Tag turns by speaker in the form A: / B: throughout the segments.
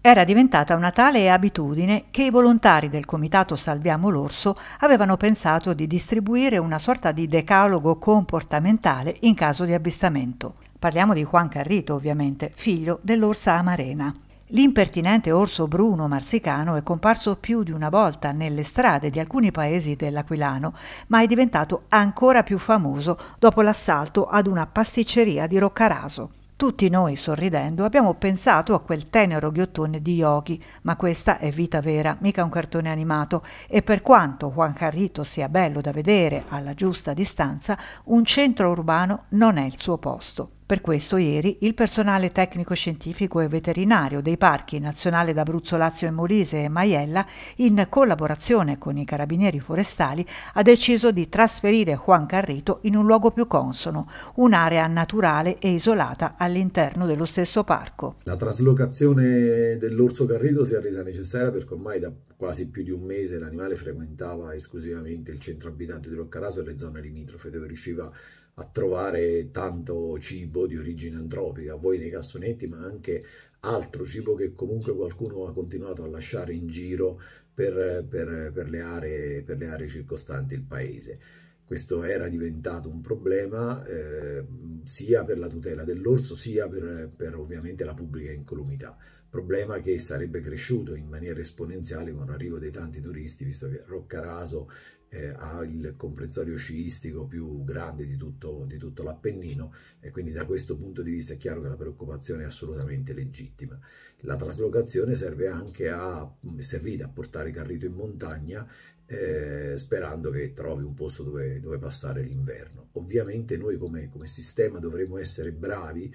A: Era diventata una tale abitudine che i volontari del comitato Salviamo l'Orso avevano pensato di distribuire una sorta di decalogo comportamentale in caso di avvistamento. Parliamo di Juan Carrito, ovviamente, figlio dell'orsa amarena. L'impertinente orso bruno marsicano è comparso più di una volta nelle strade di alcuni paesi dell'Aquilano, ma è diventato ancora più famoso dopo l'assalto ad una pasticceria di Roccaraso. Tutti noi, sorridendo, abbiamo pensato a quel tenero ghiottone di Yogi, ma questa è vita vera, mica un cartone animato, e per quanto Juan Carrito sia bello da vedere alla giusta distanza, un centro urbano non è il suo posto. Per questo ieri il personale tecnico scientifico e veterinario dei parchi nazionale d'Abruzzo, Lazio e Molise e Maiella, in collaborazione con i carabinieri forestali, ha deciso di trasferire Juan Carrito in un luogo più consono, un'area naturale e isolata all'interno dello stesso parco.
B: La traslocazione dell'orso Carrito si è resa necessaria perché ormai da quasi più di un mese l'animale frequentava esclusivamente il centro abitato di Roccaraso e le zone limitrofe dove riusciva a a trovare tanto cibo di origine antropica, voi nei cassonetti, ma anche altro cibo che comunque qualcuno ha continuato a lasciare in giro per, per, per, le, aree, per le aree circostanti il paese. Questo era diventato un problema eh, sia per la tutela dell'orso sia per, per ovviamente la pubblica incolumità problema che sarebbe cresciuto in maniera esponenziale con l'arrivo dei tanti turisti, visto che Roccaraso eh, ha il comprensorio sciistico più grande di tutto, di tutto l'Appennino e quindi da questo punto di vista è chiaro che la preoccupazione è assolutamente legittima. La traslocazione serve anche a, servita a portare Carrito in montagna eh, sperando che trovi un posto dove, dove passare l'inverno. Ovviamente noi come, come sistema dovremo essere bravi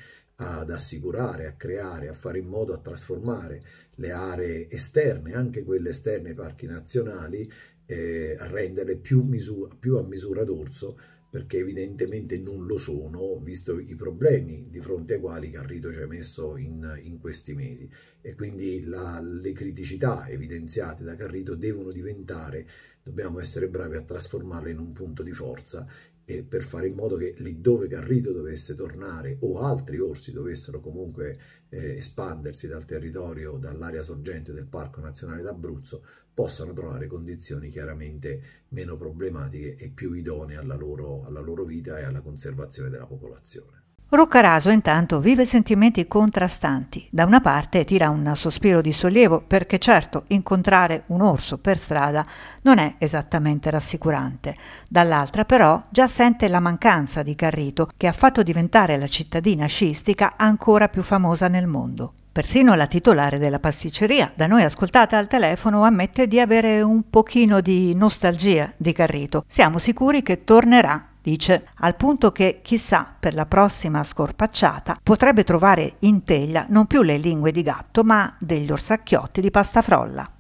B: ad assicurare, a creare, a fare in modo a trasformare le aree esterne, anche quelle esterne ai parchi nazionali, eh, a renderle più, misura, più a misura d'orso perché evidentemente non lo sono, visto i problemi di fronte ai quali Carrito ci ha messo in, in, questi mesi. E quindi la, le criticità evidenziate da Carrito devono diventare, dobbiamo essere bravi a trasformarle in un punto di forza eh, per fare in modo che lì dove Garrido dovesse tornare o altri orsi dovessero comunque eh, espandersi dal territorio, dall'area sorgente del Parco Nazionale d'Abruzzo, possano trovare condizioni chiaramente meno problematiche e più idonee alla loro, alla loro vita e alla conservazione della popolazione.
A: Roccaraso intanto vive sentimenti contrastanti. Da una parte tira un sospiro di sollievo perché certo incontrare un orso per strada non è esattamente rassicurante. Dall'altra però già sente la mancanza di Carrito che ha fatto diventare la cittadina sciistica ancora più famosa nel mondo. Persino la titolare della pasticceria, da noi ascoltata al telefono, ammette di avere un pochino di nostalgia di Carrito. Siamo sicuri che tornerà Dice al punto che chissà per la prossima scorpacciata potrebbe trovare in teglia non più le lingue di gatto ma degli orsacchiotti di pasta frolla.